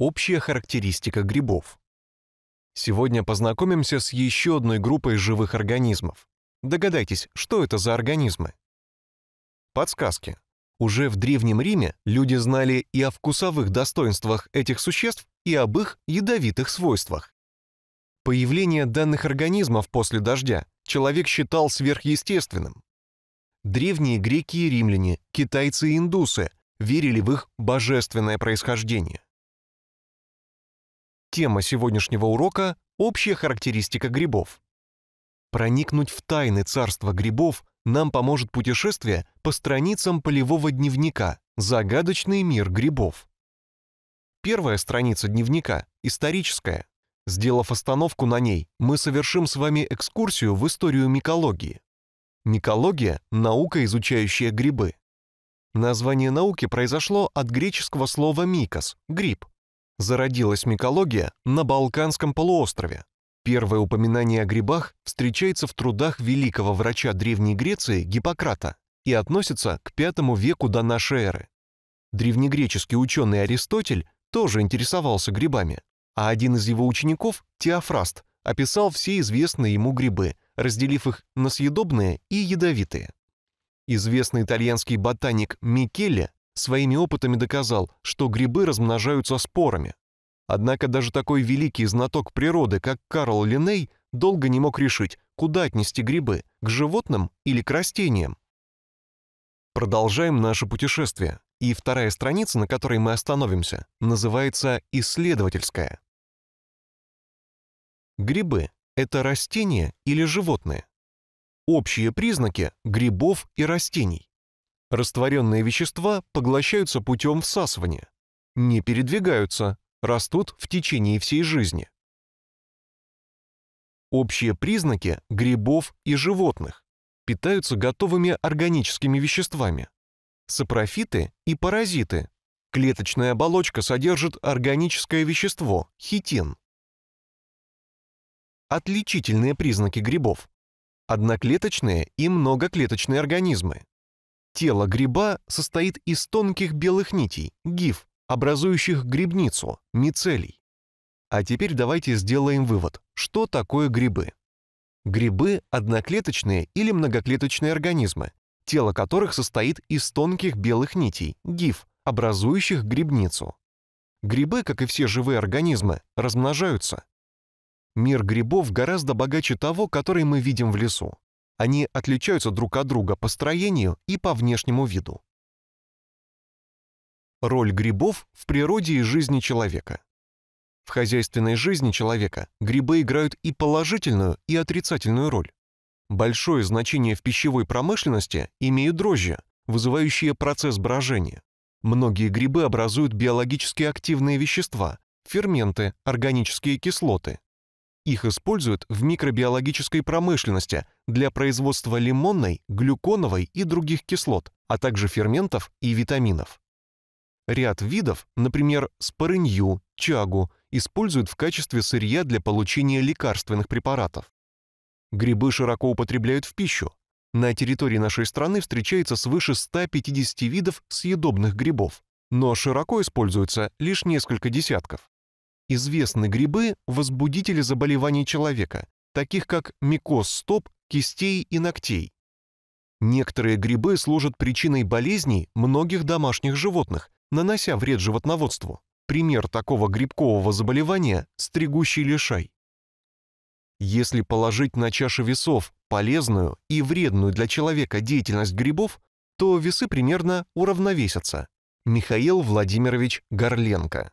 Общая характеристика грибов. Сегодня познакомимся с еще одной группой живых организмов. Догадайтесь, что это за организмы? Подсказки. Уже в Древнем Риме люди знали и о вкусовых достоинствах этих существ, и об их ядовитых свойствах. Появление данных организмов после дождя человек считал сверхъестественным. Древние греки и римляне, китайцы и индусы верили в их божественное происхождение. Тема сегодняшнего урока – общая характеристика грибов. Проникнуть в тайны царства грибов нам поможет путешествие по страницам полевого дневника «Загадочный мир грибов». Первая страница дневника – историческая. Сделав остановку на ней, мы совершим с вами экскурсию в историю микологии. Микология – наука, изучающая грибы. Название науки произошло от греческого слова «микос» – «гриб», зародилась микология на Балканском полуострове. Первое упоминание о грибах встречается в трудах великого врача Древней Греции Гиппократа и относится к V веку до нашей эры. Древнегреческий ученый Аристотель тоже интересовался грибами, а один из его учеников, Теофраст, описал все известные ему грибы, разделив их на съедобные и ядовитые. Известный итальянский ботаник Микеле своими опытами доказал, что грибы размножаются спорами. Однако даже такой великий знаток природы, как Карл Линней, долго не мог решить, куда отнести грибы – к животным или к растениям. Продолжаем наше путешествие, и вторая страница, на которой мы остановимся, называется «Исследовательская». Грибы – это растения или животные? Общие признаки грибов и растений. Растворенные вещества поглощаются путем всасывания, не передвигаются, растут в течение всей жизни. Общие признаки грибов и животных питаются готовыми органическими веществами. Сапрофиты и паразиты. Клеточная оболочка содержит органическое вещество – хитин. Отличительные признаки грибов. Одноклеточные и многоклеточные организмы. Тело гриба состоит из тонких белых нитей, гиф, образующих грибницу, мицелий. А теперь давайте сделаем вывод, что такое грибы. Грибы – одноклеточные или многоклеточные организмы, тело которых состоит из тонких белых нитей, гиф, образующих грибницу. Грибы, как и все живые организмы, размножаются. Мир грибов гораздо богаче того, который мы видим в лесу. Они отличаются друг от друга по строению и по внешнему виду. Роль грибов в природе и жизни человека. В хозяйственной жизни человека грибы играют и положительную, и отрицательную роль. Большое значение в пищевой промышленности имеют дрожжи, вызывающие процесс брожения. Многие грибы образуют биологически активные вещества, ферменты, органические кислоты, их используют в микробиологической промышленности для производства лимонной, глюконовой и других кислот, а также ферментов и витаминов. Ряд видов, например, спорынью, чагу, используют в качестве сырья для получения лекарственных препаратов. Грибы широко употребляют в пищу. На территории нашей страны встречается свыше 150 видов съедобных грибов, но широко используются лишь несколько десятков известны грибы, возбудители заболеваний человека, таких как микоз стоп, кистей и ногтей. Некоторые грибы служат причиной болезней многих домашних животных, нанося вред животноводству. Пример такого грибкового заболевания – стригущий лишай. Если положить на чашу весов полезную и вредную для человека деятельность грибов, то весы примерно уравновесятся. Михаил Владимирович Горленко